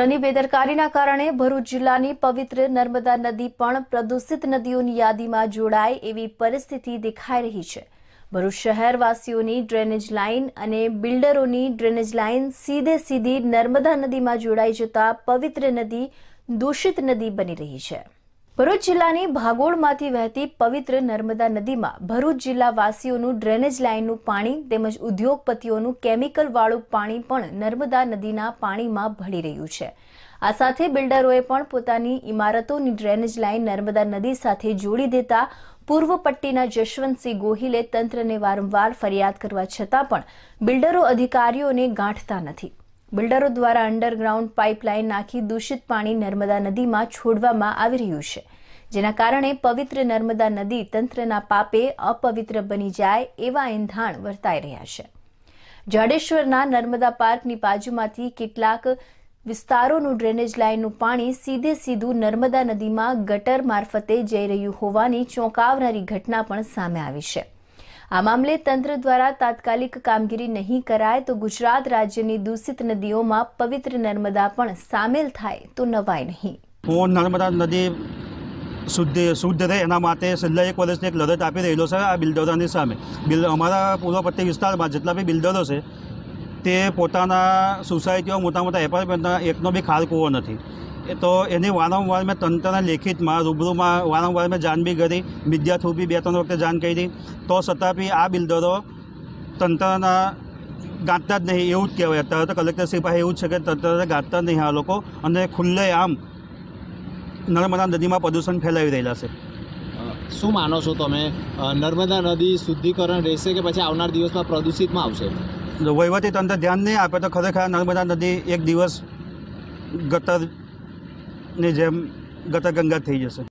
રની બેદરકારીના કારણે ભરૂચ જિલ્લાની પવિત્ર નર્મદા નદી પણ પ્રદૂષિત નદીઓની યાદીમાં જોડાય એવી પરિસ્થિતિ દેખાઈ રહી છે ભરૂચ શહેરવાસીઓની ડ્રેનેજ લાઇન અને બિલ્ડરોની ડ્રેનેજ લાઇન સીધે સીધી નર્મદા નદીમાં જોડાઈ જતા પવિત્ર નદી દૂષિત નદી બની રહી છે ભરૂચ જિલ્લાની ભાગોળમાંથી વહેતી પવિત્ર નર્મદા નદીમાં ભરૂચ જિલ્લાવાસીઓનું ડ્રેનેજ લાઇનનું પાણી તેમજ ઉદ્યોગપતિઓનું કેમિકલવાળું પાણી પણ નર્મદા નદીના પાણીમાં ભળી રહ્યું છે આ સાથે બિલ્ડરોએ પણ પોતાની ઇમારતોની ડ્રેનેજ લાઇન નર્મદા નદી સાથે જોડી દેતા પૂર્વ પટ્ટીના જશવંતસિંહ ગોહિલે તંત્રને વારંવાર ફરિયાદ કરવા છતાં પણ બિલ્ડરો અધિકારીઓને ગાંઠતા નથી બિલ્ડરો દ્વારા અંડરગ્રાઉન્ડ પાઇપલાઇન નાખી દૂષિત પાણી નર્મદા નદીમાં છોડવામાં આવી રહ્યું છે જેના કારણે પવિત્ર નર્મદા નદી તંત્રના પાપે અપવિત્ર બની જાય એવા એંધાણ વર્તાઈ રહ્યા છે જાડેશ્વરના નર્મદા પાર્કની બાજુમાંથી કેટલાક વિસ્તારોનું ડ્રેનેજ લાઇનનું પાણી સીધે સીધું નર્મદા નદીમાં ગટર મારફતે જઈ રહ્યું હોવાની ચોંકાવનારી ઘટના પણ સામે આવી છે આ મામલે તંત્ર દ્વારા તાત્કાલિક કામગીરી નહીં કરાય તો ગુજરાત રાજ્યની દૂષિત નદીઓમાં પવિત્ર નર્મદા પણ સામેલ થાય તો નવાય નહીં હું નર્મદા નદી શુદ્ધ શુદ્ધ રહે એના માટે છેલ્લા એક વર્ષની એક લડત આપી રહેલો છે આ બિલ્ડરોની સામે બિલ્ડ અમારા પૂર્વપટ્ટી વિસ્તારમાં જેટલા બી બિલ્ડરો છે તે પોતાના સોસાયટીઓ મોટા મોટા એપાર્ટમેન્ટના એકનો બી ખાર કૂવો નથી તો એની વારંવાર મેં તંત્રના લેખિતમાં રૂબરૂમાં વારંવાર મેં જાણ બી કરી મીડિયા થ્રુ બી બે ત્રણ વખતે જાણ કરી તો છતાં બી આ બિલ્ડરો તંત્રના ગાંઠતા જ નહીં એવું જ કહેવાય અત્યારે તો કલેક્ટરશ્રી પાસે એવું છે કે તંત્ર ગાંઠતા નહીં આ લોકો અને ખુલ્લે આમ નર્મદા નદીમાં પ્રદૂષણ ફેલાવી રહેલા છે શું માનો છો તમે નર્મદા નદી શુદ્ધિકરણ રહેશે કે પછી આવનાર દિવસમાં પ્રદૂષિતમાં આવશે વહીવટી તંત્ર ધ્યાન નહીં આપે તો ખરેખર નર્મદા નદી એક દિવસ ગતર ની જેમ ગતાગંગા થઈ જશે